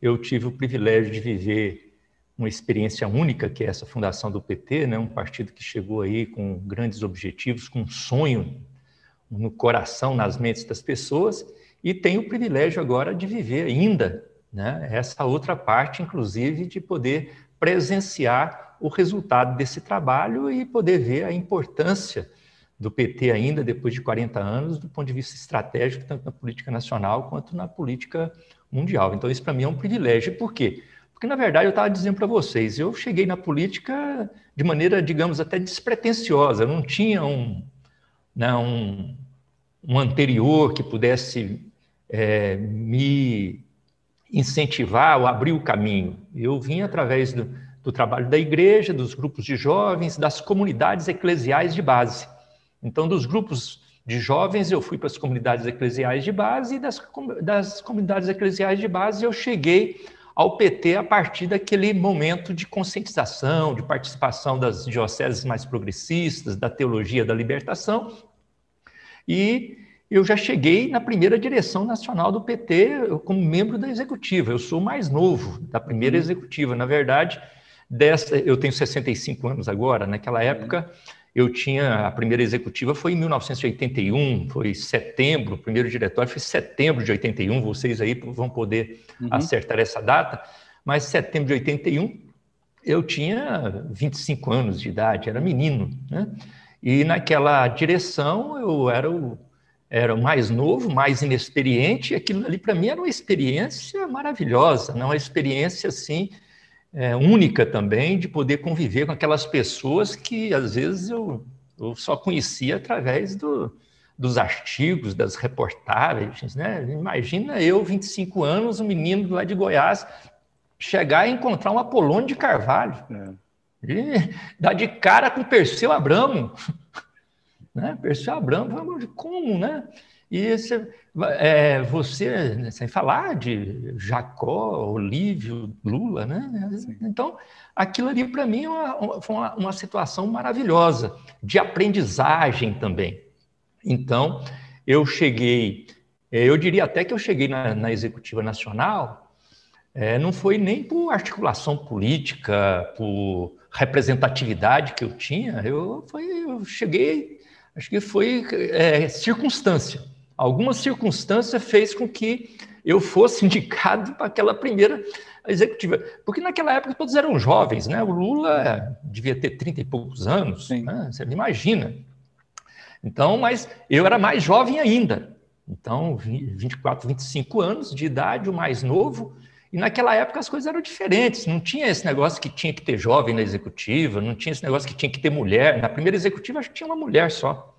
eu tive o privilégio de viver uma experiência única que é essa fundação do PT, né? um partido que chegou aí com grandes objetivos, com um sonho no coração, nas mentes das pessoas, e tem o privilégio agora de viver ainda né? essa outra parte, inclusive, de poder presenciar o resultado desse trabalho e poder ver a importância do PT ainda depois de 40 anos, do ponto de vista estratégico, tanto na política nacional quanto na política mundial. Então, isso para mim é um privilégio. Por quê? Porque, na verdade, eu estava dizendo para vocês, eu cheguei na política de maneira, digamos, até despretensiosa, não tinha um, né, um, um anterior que pudesse é, me incentivar ou abrir o caminho. Eu vim através do, do trabalho da igreja, dos grupos de jovens, das comunidades eclesiais de base. Então, dos grupos de jovens, eu fui para as comunidades eclesiais de base, e das, das comunidades eclesiais de base eu cheguei ao PT a partir daquele momento de conscientização, de participação das dioceses mais progressistas, da teologia da libertação. E eu já cheguei na primeira direção nacional do PT como membro da executiva. Eu sou mais novo da primeira uhum. executiva. Na verdade, dessa, eu tenho 65 anos agora. Naquela uhum. época, uhum eu tinha a primeira executiva foi em 1981, foi setembro, o primeiro diretório foi setembro de 81, vocês aí vão poder uhum. acertar essa data, mas setembro de 81 eu tinha 25 anos de idade, era menino, né? E naquela direção eu era o era mais novo, mais inexperiente, e aquilo ali para mim era uma experiência maravilhosa, não é uma experiência assim é, única também de poder conviver com aquelas pessoas que às vezes eu, eu só conhecia através do, dos artigos, das reportagens. Né? Imagina eu, 25 anos, um menino lá de Goiás, chegar e encontrar um Apolônio de Carvalho. É. E dar de cara com Perseu Abramo. né? Perseu Abramo, como, né? E você, é, você, né, sem falar de Jacó, Olívio, Lula, né? Então, aquilo ali para mim é foi uma, uma, situação maravilhosa, de aprendizagem também. Então, eu cheguei, é, eu diria até que eu cheguei na, na Executiva Nacional, é, não foi nem por articulação política, por representatividade que eu tinha, eu, foi, eu cheguei, acho que foi é, circunstância alguma circunstância fez com que eu fosse indicado para aquela primeira executiva. Porque naquela época todos eram jovens, né? O Lula devia ter 30 e poucos anos, né? você imagina. Então, mas eu era mais jovem ainda. Então, 24, 25 anos de idade, o mais novo. E naquela época as coisas eram diferentes. Não tinha esse negócio que tinha que ter jovem na executiva, não tinha esse negócio que tinha que ter mulher. Na primeira executiva acho que tinha uma mulher só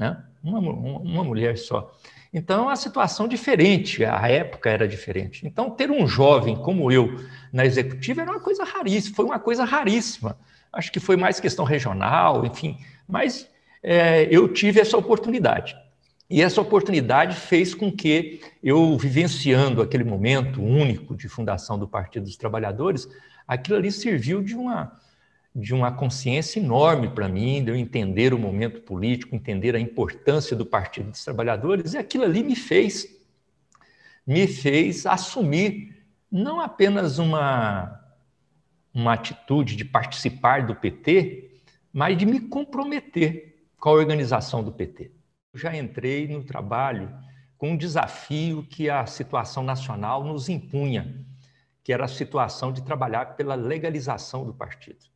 né? Uma, uma mulher só. Então, a situação diferente, a época era diferente. Então, ter um jovem como eu na executiva era uma coisa raríssima, foi uma coisa raríssima. Acho que foi mais questão regional, enfim, mas é, eu tive essa oportunidade. E essa oportunidade fez com que eu, vivenciando aquele momento único de fundação do Partido dos Trabalhadores, aquilo ali serviu de uma, de uma consciência enorme para mim, de eu entender o momento político, entender a importância do Partido dos Trabalhadores, e aquilo ali me fez, me fez assumir não apenas uma, uma atitude de participar do PT, mas de me comprometer com a organização do PT. Eu já entrei no trabalho com um desafio que a situação nacional nos impunha, que era a situação de trabalhar pela legalização do partido.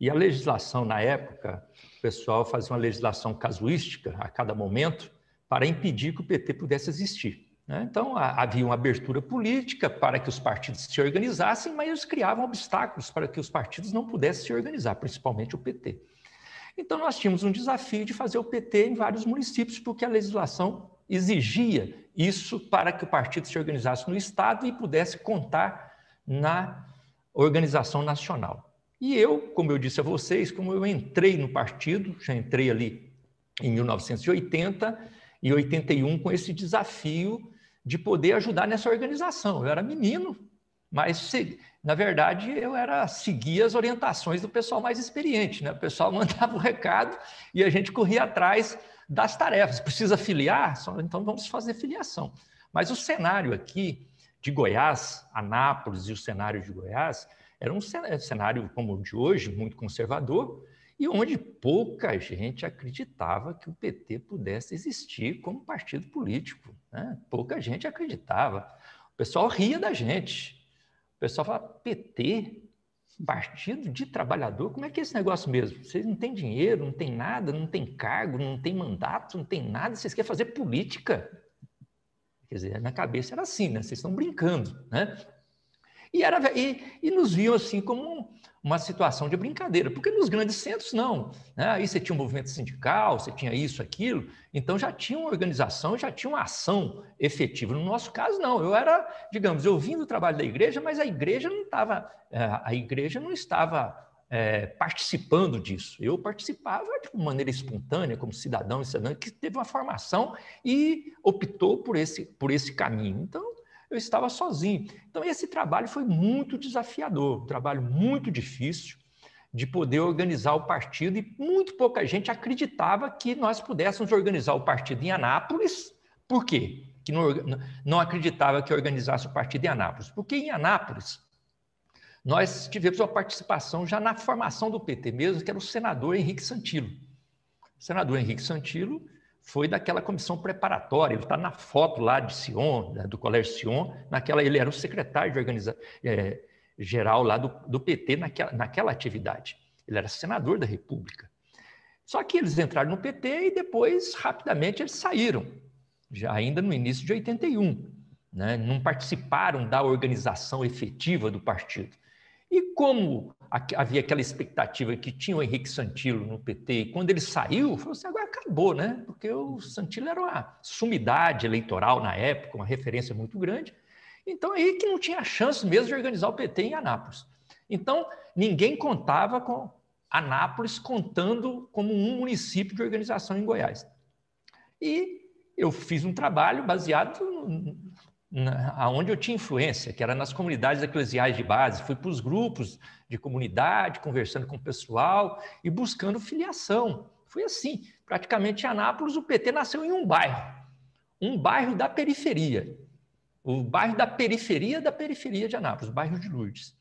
E a legislação, na época, o pessoal fazia uma legislação casuística a cada momento para impedir que o PT pudesse existir. Né? Então, havia uma abertura política para que os partidos se organizassem, mas eles criavam obstáculos para que os partidos não pudessem se organizar, principalmente o PT. Então, nós tínhamos um desafio de fazer o PT em vários municípios, porque a legislação exigia isso para que o partido se organizasse no Estado e pudesse contar na organização nacional. E eu, como eu disse a vocês, como eu entrei no partido, já entrei ali em 1980 e 81 com esse desafio de poder ajudar nessa organização. Eu era menino, mas na verdade eu era seguia as orientações do pessoal mais experiente, né? O pessoal mandava o recado e a gente corria atrás das tarefas. Precisa filiar? Então vamos fazer filiação. Mas o cenário aqui de Goiás, Anápolis e o cenário de Goiás, era um cenário como o de hoje, muito conservador, e onde pouca gente acreditava que o PT pudesse existir como partido político. Né? Pouca gente acreditava. O pessoal ria da gente. O pessoal falava, PT, partido de trabalhador, como é que é esse negócio mesmo? Vocês não têm dinheiro, não tem nada, não tem cargo, não tem mandato, não tem nada, vocês querem fazer política? Quer dizer, na cabeça era assim, né? Vocês estão brincando, né? E, era, e, e nos viam assim como uma situação de brincadeira, porque nos grandes centros não. Né? Aí você tinha um movimento sindical, você tinha isso, aquilo, então já tinha uma organização, já tinha uma ação efetiva. No nosso caso, não. Eu era, digamos, eu vim do trabalho da igreja, mas a igreja não estava, é, a igreja não estava é, participando disso. Eu participava tipo, de maneira espontânea, como cidadão, cidadã que teve uma formação e optou por esse, por esse caminho. Então, eu estava sozinho. Então, esse trabalho foi muito desafiador, um trabalho muito difícil de poder organizar o partido, e muito pouca gente acreditava que nós pudéssemos organizar o partido em Anápolis. Por quê? Que não, não acreditava que organizasse o partido em Anápolis. Porque em Anápolis, nós tivemos uma participação já na formação do PT mesmo, que era o senador Henrique Santilo. O senador Henrique Santilo foi daquela comissão preparatória. Ele está na foto lá de Sion, né, do Colégio Sion, naquela ele era o secretário de organiza, é, geral lá do, do PT naquela, naquela atividade. Ele era senador da República. Só que eles entraram no PT e depois, rapidamente, eles saíram, já ainda no início de 81. Né? Não participaram da organização efetiva do partido. E como havia aquela expectativa que tinha o Henrique Santilo no PT, e quando ele saiu, falou assim: acabou, né? Porque o Santilli era uma sumidade eleitoral na época, uma referência muito grande. Então, aí que não tinha chance mesmo de organizar o PT em Anápolis. Então, ninguém contava com Anápolis contando como um município de organização em Goiás. E eu fiz um trabalho baseado aonde eu tinha influência, que era nas comunidades eclesiais de base. Fui para os grupos de comunidade, conversando com o pessoal e buscando filiação. Foi assim. Praticamente em Anápolis, o PT nasceu em um bairro. Um bairro da periferia. O bairro da periferia da periferia de Anápolis, o bairro de Lourdes.